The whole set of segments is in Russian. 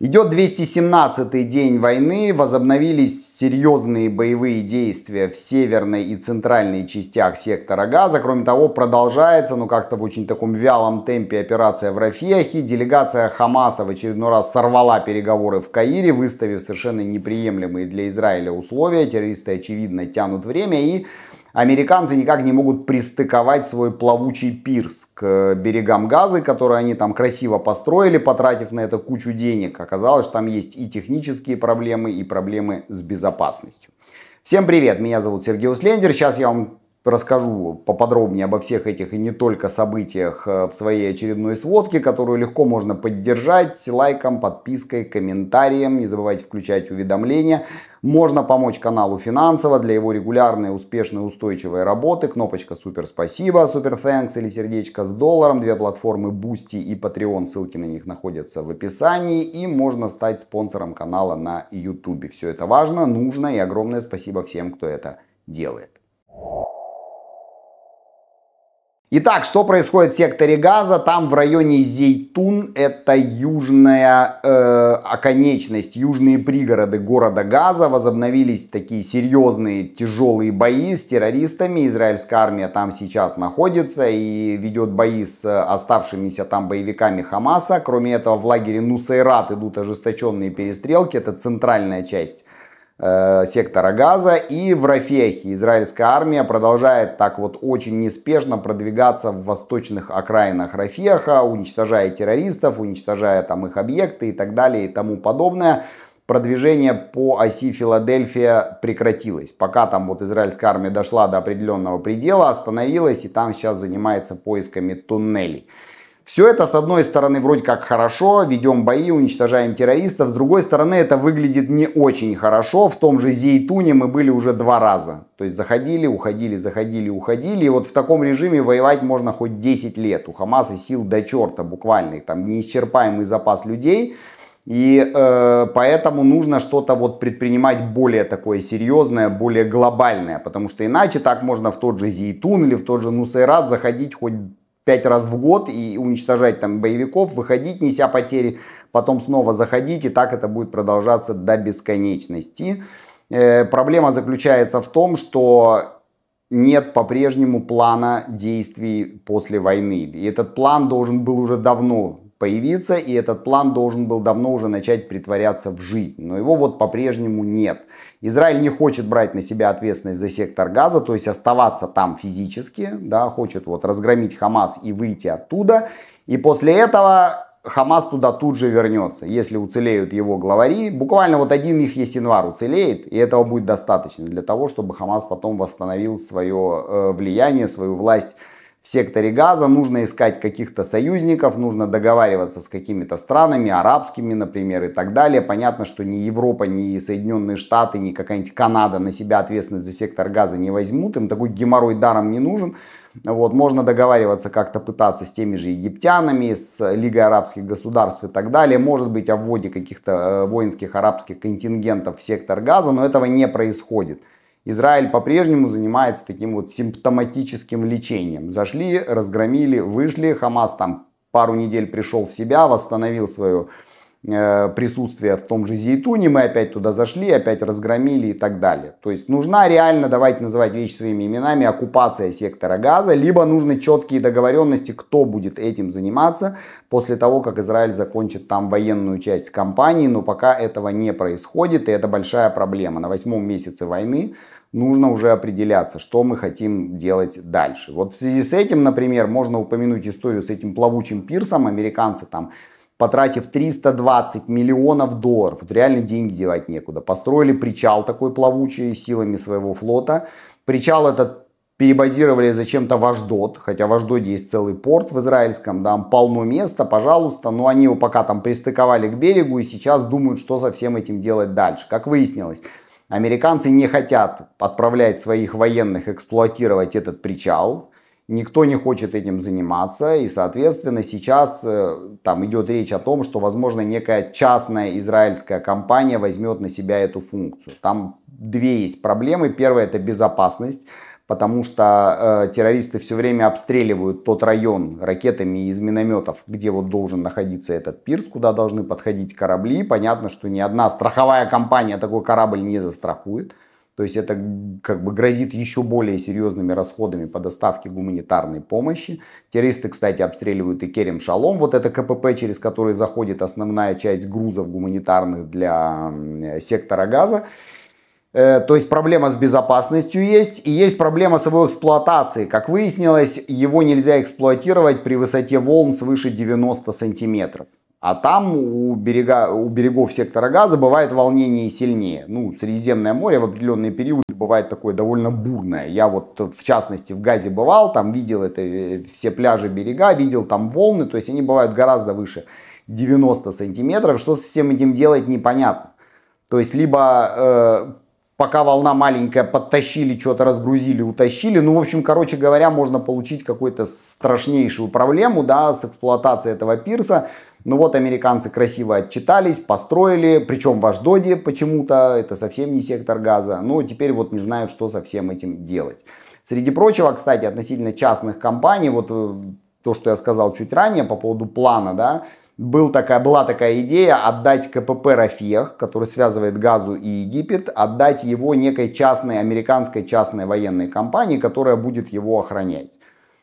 Идет 217-й день войны, возобновились серьезные боевые действия в северной и центральной частях сектора газа. Кроме того, продолжается, ну как-то в очень таком вялом темпе операция в Рафиахе. Делегация Хамаса в очередной раз сорвала переговоры в Каире, выставив совершенно неприемлемые для Израиля условия. Террористы, очевидно, тянут время и американцы никак не могут пристыковать свой плавучий пирс к э, берегам Газы, которые они там красиво построили, потратив на это кучу денег. Оказалось, что там есть и технические проблемы, и проблемы с безопасностью. Всем привет, меня зовут Сергей Услендер. Сейчас я вам расскажу поподробнее обо всех этих и не только событиях э, в своей очередной сводке, которую легко можно поддержать лайком, подпиской, комментарием. Не забывайте включать уведомления. Можно помочь каналу финансово для его регулярной, успешной, устойчивой работы. Кнопочка «Супер спасибо», «Супер thanks или «Сердечко с долларом». Две платформы Boosty и Patreon, ссылки на них находятся в описании. И можно стать спонсором канала на YouTube. Все это важно, нужно и огромное спасибо всем, кто это делает. Итак, что происходит в секторе газа? Там в районе Зейтун, это южная э, оконечность, южные пригороды города Газа, возобновились такие серьезные тяжелые бои с террористами. Израильская армия там сейчас находится и ведет бои с э, оставшимися там боевиками Хамаса. Кроме этого, в лагере Нусайрат идут ожесточенные перестрелки, это центральная часть Э, сектора Газа. И в Рафехе израильская армия продолжает так вот очень неспешно продвигаться в восточных окраинах Рафеха, уничтожая террористов, уничтожая там их объекты и так далее и тому подобное. Продвижение по оси Филадельфия прекратилось. Пока там вот израильская армия дошла до определенного предела, остановилась и там сейчас занимается поисками туннелей. Все это, с одной стороны, вроде как хорошо, ведем бои, уничтожаем террористов, с другой стороны, это выглядит не очень хорошо. В том же Зейтуне мы были уже два раза. То есть заходили, уходили, заходили, уходили. И вот в таком режиме воевать можно хоть 10 лет. У Хамаса сил до черта буквально. Там неисчерпаемый запас людей. И э, поэтому нужно что-то вот предпринимать более такое серьезное, более глобальное, потому что иначе так можно в тот же Зейтун или в тот же Нусайрат заходить хоть пять раз в год и уничтожать там боевиков, выходить, неся потери, потом снова заходить, и так это будет продолжаться до бесконечности. Э, проблема заключается в том, что нет по-прежнему плана действий после войны. И этот план должен был уже давно появиться, и этот план должен был давно уже начать притворяться в жизнь. Но его вот по-прежнему нет. Израиль не хочет брать на себя ответственность за сектор газа, то есть оставаться там физически, да, хочет вот разгромить Хамас и выйти оттуда. И после этого Хамас туда тут же вернется, если уцелеют его главари. Буквально вот один их Есинвар уцелеет, и этого будет достаточно для того, чтобы Хамас потом восстановил свое э, влияние, свою власть секторе газа, нужно искать каких-то союзников, нужно договариваться с какими-то странами, арабскими, например, и так далее. Понятно, что ни Европа, ни Соединенные Штаты, ни какая-нибудь Канада на себя ответственность за сектор газа не возьмут, им такой геморрой даром не нужен. Вот, можно договариваться как-то пытаться с теми же египтянами, с Лигой Арабских Государств и так далее. Может быть о вводе каких-то э, воинских арабских контингентов в сектор газа, но этого не происходит. Израиль по-прежнему занимается таким вот симптоматическим лечением. Зашли, разгромили, вышли, Хамас там пару недель пришел в себя, восстановил свою Э, присутствия в том же Зейтуне, мы опять туда зашли, опять разгромили и так далее. То есть нужна реально, давайте называть вещи своими именами, оккупация сектора газа, либо нужны четкие договоренности, кто будет этим заниматься после того, как Израиль закончит там военную часть кампании, но пока этого не происходит, и это большая проблема. На восьмом месяце войны нужно уже определяться, что мы хотим делать дальше. Вот в связи с этим, например, можно упомянуть историю с этим плавучим пирсом, американцы там потратив 320 миллионов долларов, вот реально деньги девать некуда, построили причал такой плавучий силами своего флота. Причал этот перебазировали зачем-то в Аждот, хотя в Аждоте есть целый порт в израильском, там да, полно места, пожалуйста, но они его пока там пристыковали к берегу и сейчас думают, что со всем этим делать дальше. Как выяснилось, американцы не хотят отправлять своих военных эксплуатировать этот причал, Никто не хочет этим заниматься, и, соответственно, сейчас э, там идет речь о том, что, возможно, некая частная израильская компания возьмет на себя эту функцию. Там две есть проблемы. Первая – это безопасность, потому что э, террористы все время обстреливают тот район ракетами из минометов, где вот должен находиться этот пирс, куда должны подходить корабли. Понятно, что ни одна страховая компания такой корабль не застрахует. То есть это как бы грозит еще более серьезными расходами по доставке гуманитарной помощи. Террористы, кстати, обстреливают и Керем Шалом, вот это КПП, через который заходит основная часть грузов гуманитарных для сектора газа. Э, то есть проблема с безопасностью есть, и есть проблема с его эксплуатацией. Как выяснилось, его нельзя эксплуатировать при высоте волн свыше 90 сантиметров. А там у, берега, у берегов сектора газа бывает волнение сильнее. Ну, Средиземное море в определенные периоды бывает такое довольно бурное. Я вот э, в частности в Газе бывал, там видел это, э, все пляжи берега, видел там волны, то есть они бывают гораздо выше 90 сантиметров. Что со всем этим делать, непонятно. То есть либо э, пока волна маленькая, подтащили, что-то разгрузили, утащили. Ну, в общем, короче говоря, можно получить какую-то страшнейшую проблему, да, с эксплуатацией этого пирса. Ну вот американцы красиво отчитались, построили, причем в Аждоде почему-то, это совсем не сектор газа, но ну теперь вот не знают, что со всем этим делать. Среди прочего, кстати, относительно частных компаний, вот э, то, что я сказал чуть ранее по поводу плана, да, был такая, была такая идея отдать КПП «Рафех», который связывает Газу и Египет, отдать его некой частной, американской частной военной компании, которая будет его охранять.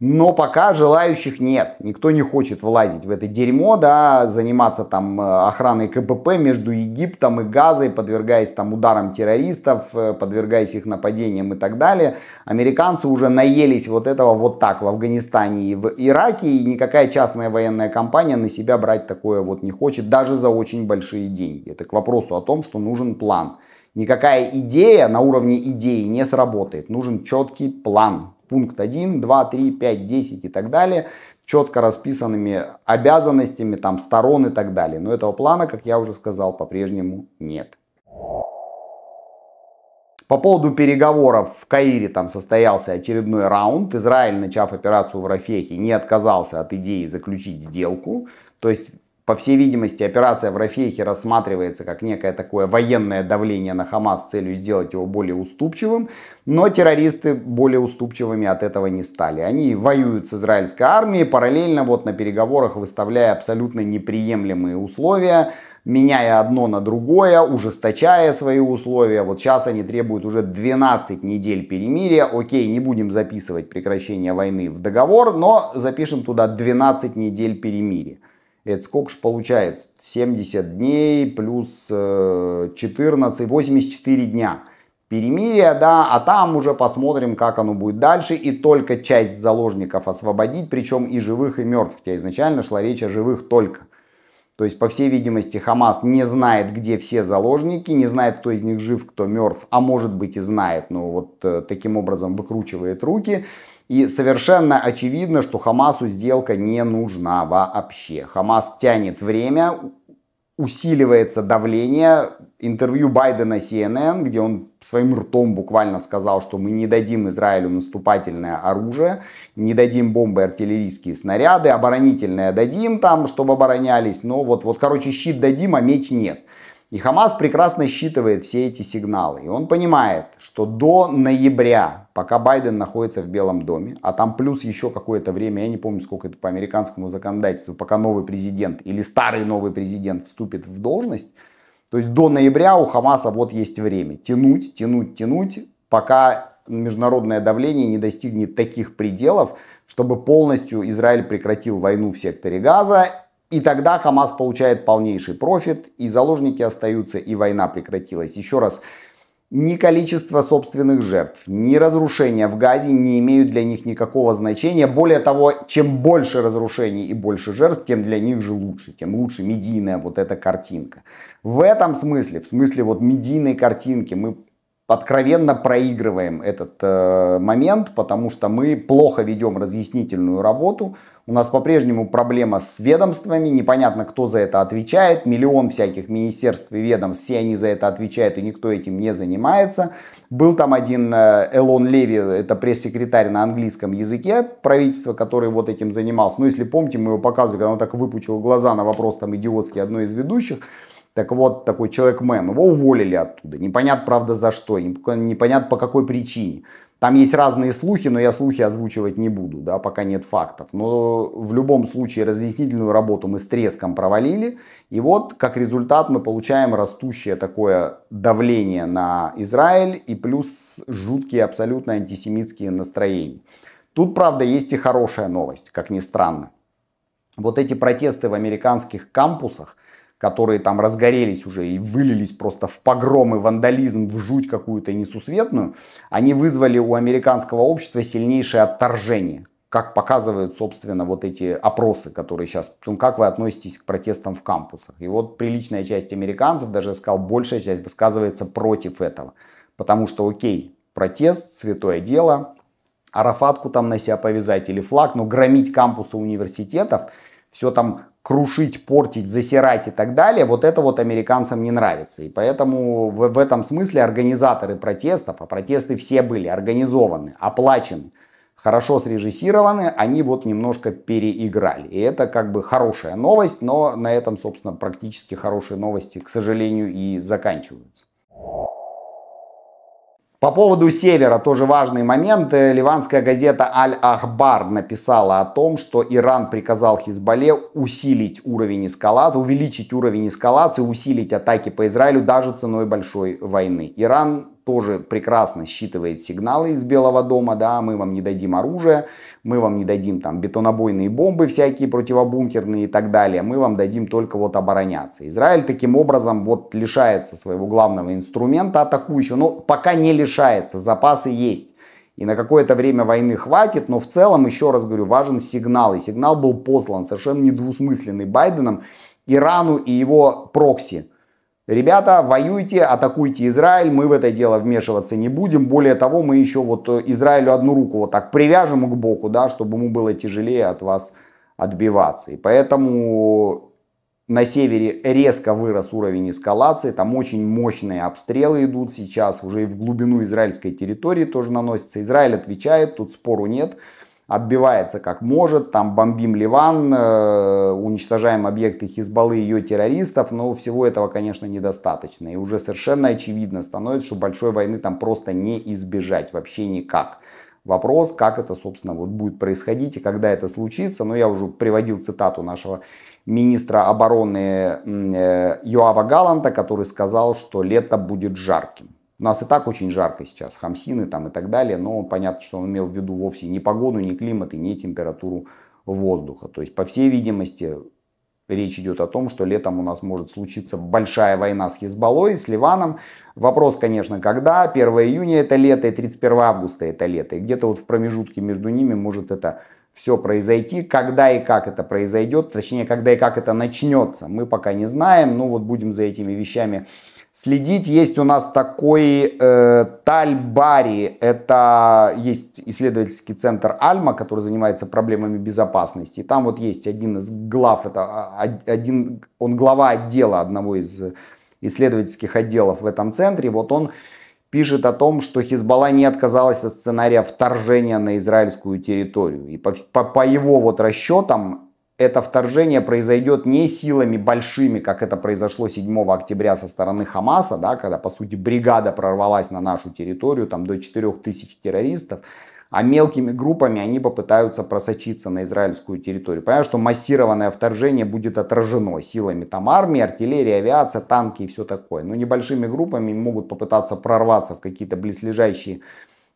Но пока желающих нет. Никто не хочет влазить в это дерьмо, да, заниматься там э, охраной КПП между Египтом и Газой, подвергаясь там ударам террористов, э, подвергаясь их нападениям и так далее. Американцы уже наелись вот этого вот так в Афганистане и в Ираке, и никакая частная военная компания на себя брать такое вот не хочет, даже за очень большие деньги. Это к вопросу о том, что нужен план. Никакая идея на уровне идеи не сработает. Нужен четкий план, пункт 1, 2, 3, 5, 10 и так далее, четко расписанными обязанностями там сторон и так далее. Но этого плана, как я уже сказал, по-прежнему нет. По поводу переговоров в Каире там состоялся очередной раунд. Израиль, начав операцию в Рафехе, не отказался от идеи заключить сделку. То есть по всей видимости, операция в Рафейхе рассматривается как некое такое военное давление на Хамас с целью сделать его более уступчивым, но террористы более уступчивыми от этого не стали. Они воюют с израильской армией, параллельно вот на переговорах выставляя абсолютно неприемлемые условия, меняя одно на другое, ужесточая свои условия. Вот сейчас они требуют уже 12 недель перемирия. Окей, не будем записывать прекращение войны в договор, но запишем туда 12 недель перемирия. Это сколько же получается? 70 дней плюс 14, э, 84 дня перемирия, да, а там уже посмотрим, как оно будет дальше, и только часть заложников освободить, причем и живых, и мертвых, хотя изначально шла речь о живых только. То есть, по всей видимости, Хамас не знает, где все заложники, не знает, кто из них жив, кто мертв, а может быть и знает, но вот э, таким образом выкручивает руки. И совершенно очевидно, что Хамасу сделка не нужна вообще. Хамас тянет время, усиливается давление. Интервью Байдена CNN, где он своим ртом буквально сказал, что мы не дадим Израилю наступательное оружие, не дадим бомбы, артиллерийские снаряды, оборонительное дадим там, чтобы оборонялись, но вот, вот короче, щит дадим, а меч нет. И Хамас прекрасно считывает все эти сигналы. И он понимает, что до ноября, пока Байден находится в Белом доме, а там плюс еще какое-то время, я не помню, сколько это по американскому законодательству, пока новый президент или старый новый президент вступит в должность, то есть до ноября у Хамаса вот есть время тянуть, тянуть, тянуть, пока международное давление не достигнет таких пределов, чтобы полностью Израиль прекратил войну в секторе Газа и тогда Хамас получает полнейший профит, и заложники остаются, и война прекратилась. Еще раз, ни количество собственных жертв, ни разрушения в Газе не имеют для них никакого значения. Более того, чем больше разрушений и больше жертв, тем для них же лучше, тем лучше медийная вот эта картинка. В этом смысле, в смысле вот медийной картинки, мы откровенно проигрываем этот э, момент, потому что мы плохо ведем разъяснительную работу. У нас по-прежнему проблема с ведомствами, непонятно, кто за это отвечает. Миллион всяких министерств и ведомств, все они за это отвечают, и никто этим не занимается. Был там один э, Элон Леви, это пресс-секретарь на английском языке правительства, который вот этим занимался. Ну, если помните, мы его показывали, когда он так выпучил глаза на вопрос там идиотский одной из ведущих. Так вот, такой человек-мем, его уволили оттуда. Непонятно, правда, за что, непонятно, по какой причине. Там есть разные слухи, но я слухи озвучивать не буду, да, пока нет фактов. Но в любом случае разъяснительную работу мы с треском провалили. И вот как результат мы получаем растущее такое давление на Израиль и плюс жуткие абсолютно антисемитские настроения. Тут, правда, есть и хорошая новость, как ни странно. Вот эти протесты в американских кампусах – которые там разгорелись уже и вылились просто в погромы, вандализм, в жуть какую-то несусветную, они вызвали у американского общества сильнейшее отторжение, как показывают, собственно, вот эти опросы, которые сейчас, ну, как вы относитесь к протестам в кампусах. И вот приличная часть американцев, даже я сказал, большая часть высказывается против этого. Потому что, окей, протест, святое дело, арафатку там на себя повязать или флаг, но громить кампусы университетов – все там крушить, портить, засирать и так далее, вот это вот американцам не нравится. И поэтому в, в этом смысле организаторы протестов, а протесты все были организованы, оплачены, хорошо срежиссированы, они вот немножко переиграли. И это как бы хорошая новость, но на этом, собственно, практически хорошие новости, к сожалению, и заканчиваются. По поводу севера тоже важный момент. Э, ливанская газета Аль-Ахбар написала о том, что Иран приказал Хизбалле усилить уровень эскалации, увеличить уровень эскалации, усилить атаки по Израилю даже ценой большой войны. Иран тоже прекрасно считывает сигналы из Белого дома, да, мы вам не дадим оружие, мы вам не дадим там бетонобойные бомбы всякие противобункерные и так далее, мы вам дадим только вот обороняться. Израиль таким образом вот лишается своего главного инструмента атакующего, но пока не лишается, запасы есть. И на какое-то время войны хватит, но в целом, еще раз говорю, важен сигнал. И сигнал был послан совершенно недвусмысленный Байденом Ирану и его прокси – Ребята, воюйте, атакуйте Израиль, мы в это дело вмешиваться не будем. Более того, мы еще вот э, Израилю одну руку вот так привяжем к боку, да, чтобы ему было тяжелее от вас отбиваться. И поэтому на севере резко вырос уровень эскалации, там очень мощные обстрелы идут сейчас, уже и в глубину израильской территории тоже наносится. Израиль отвечает, тут спору нет отбивается как может, там бомбим Ливан, э, уничтожаем объекты Хизбаллы и ее террористов, но всего этого, конечно, недостаточно. И уже совершенно очевидно становится, что большой войны там просто не избежать вообще никак. Вопрос, как это, собственно, вот будет происходить и когда это случится. Но я уже приводил цитату нашего министра обороны э, Юава Галанта, который сказал, что лето будет жарким. У нас и так очень жарко сейчас, хамсины там и так далее, но понятно, что он имел в виду вовсе не погоду, не климат и не температуру воздуха. То есть, по всей видимости, речь идет о том, что летом у нас может случиться большая война с Хизбаллой, с Ливаном. Вопрос, конечно, когда. 1 июня это лето и 31 августа это лето. И где-то вот в промежутке между ними может это все произойти. Когда и как это произойдет, точнее, когда и как это начнется, мы пока не знаем. Ну вот будем за этими вещами Следить есть у нас такой э, Тальбари, это есть исследовательский центр Альма, который занимается проблемами безопасности. Там вот есть один из глав, это а, а, один, он глава отдела одного из исследовательских отделов в этом центре. Вот он пишет о том, что Хизбалла не отказалась от сценария вторжения на израильскую территорию. И по, по, по его вот расчетам это вторжение произойдет не силами большими, как это произошло 7 октября со стороны Хамаса, да, когда, по сути, бригада прорвалась на нашу территорию, там до 4 тысяч террористов, а мелкими группами они попытаются просочиться на израильскую территорию. Понятно, что массированное вторжение будет отражено силами там армии, артиллерии, авиация, танки и все такое. Но небольшими группами могут попытаться прорваться в какие-то близлежащие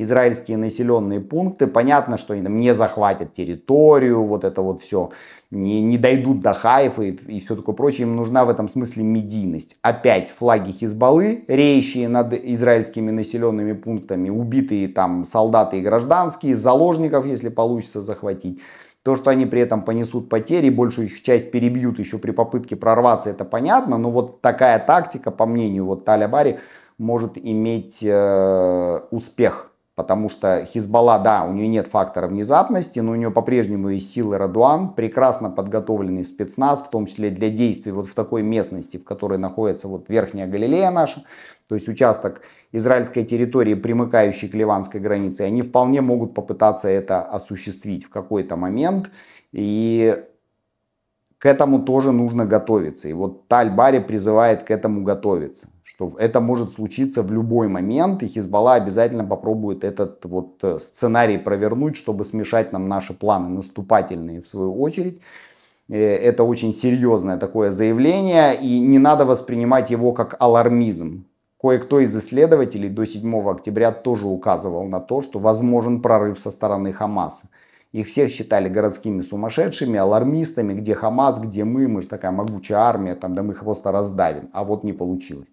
израильские населенные пункты. Понятно, что они там не захватят территорию, вот это вот все, не, не дойдут до Хаев и, и все такое прочее. Им нужна в этом смысле медийность. Опять флаги Хизбаллы, реющие над израильскими населенными пунктами, убитые там солдаты и гражданские, заложников, если получится захватить. То, что они при этом понесут потери, большую их часть перебьют еще при попытке прорваться, это понятно, но вот такая тактика, по мнению вот Таля Барри, может иметь э, успех Потому что Хизбалла, да, у нее нет фактора внезапности, но у нее по-прежнему есть силы Радуан, прекрасно подготовленный спецназ, в том числе для действий вот в такой местности, в которой находится вот Верхняя Галилея наша, то есть участок израильской территории, примыкающий к ливанской границе, они вполне могут попытаться это осуществить в какой-то момент. И к этому тоже нужно готовиться. И вот Тальбари призывает к этому готовиться, что это может случиться в любой момент, и Хизбалла обязательно попробует этот вот э, сценарий провернуть, чтобы смешать нам наши планы наступательные в свою очередь. Э, это очень серьезное такое заявление, и не надо воспринимать его как алармизм. Кое-кто из исследователей до 7 октября тоже указывал на то, что возможен прорыв со стороны Хамаса. Их всех считали городскими сумасшедшими, алармистами, где Хамас, где мы, мы же такая могучая армия, там, да мы их просто раздавим. А вот не получилось.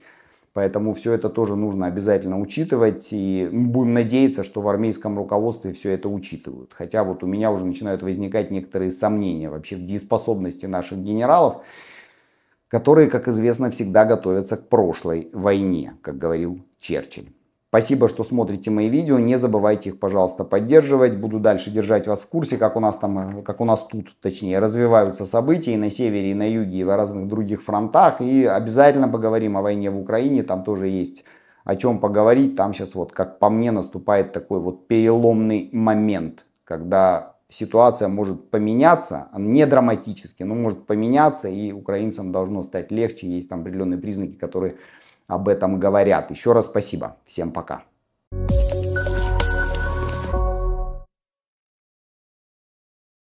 Поэтому все это тоже нужно обязательно учитывать. И будем надеяться, что в армейском руководстве все это учитывают. Хотя вот у меня уже начинают возникать некоторые сомнения вообще в дееспособности наших генералов, которые, как известно, всегда готовятся к прошлой войне, как говорил Черчилль. Спасибо, что смотрите мои видео. Не забывайте их, пожалуйста, поддерживать. Буду дальше держать вас в курсе, как у нас там, э, как у нас тут, точнее, развиваются события и на севере, и на юге, и в разных других фронтах. И обязательно поговорим о войне в Украине. Там тоже есть о чем поговорить. Там сейчас вот, как по мне, наступает такой вот переломный момент, когда ситуация может поменяться, не драматически, но может поменяться, и украинцам должно стать легче. Есть там определенные признаки, которые об этом говорят. Еще раз спасибо. Всем пока.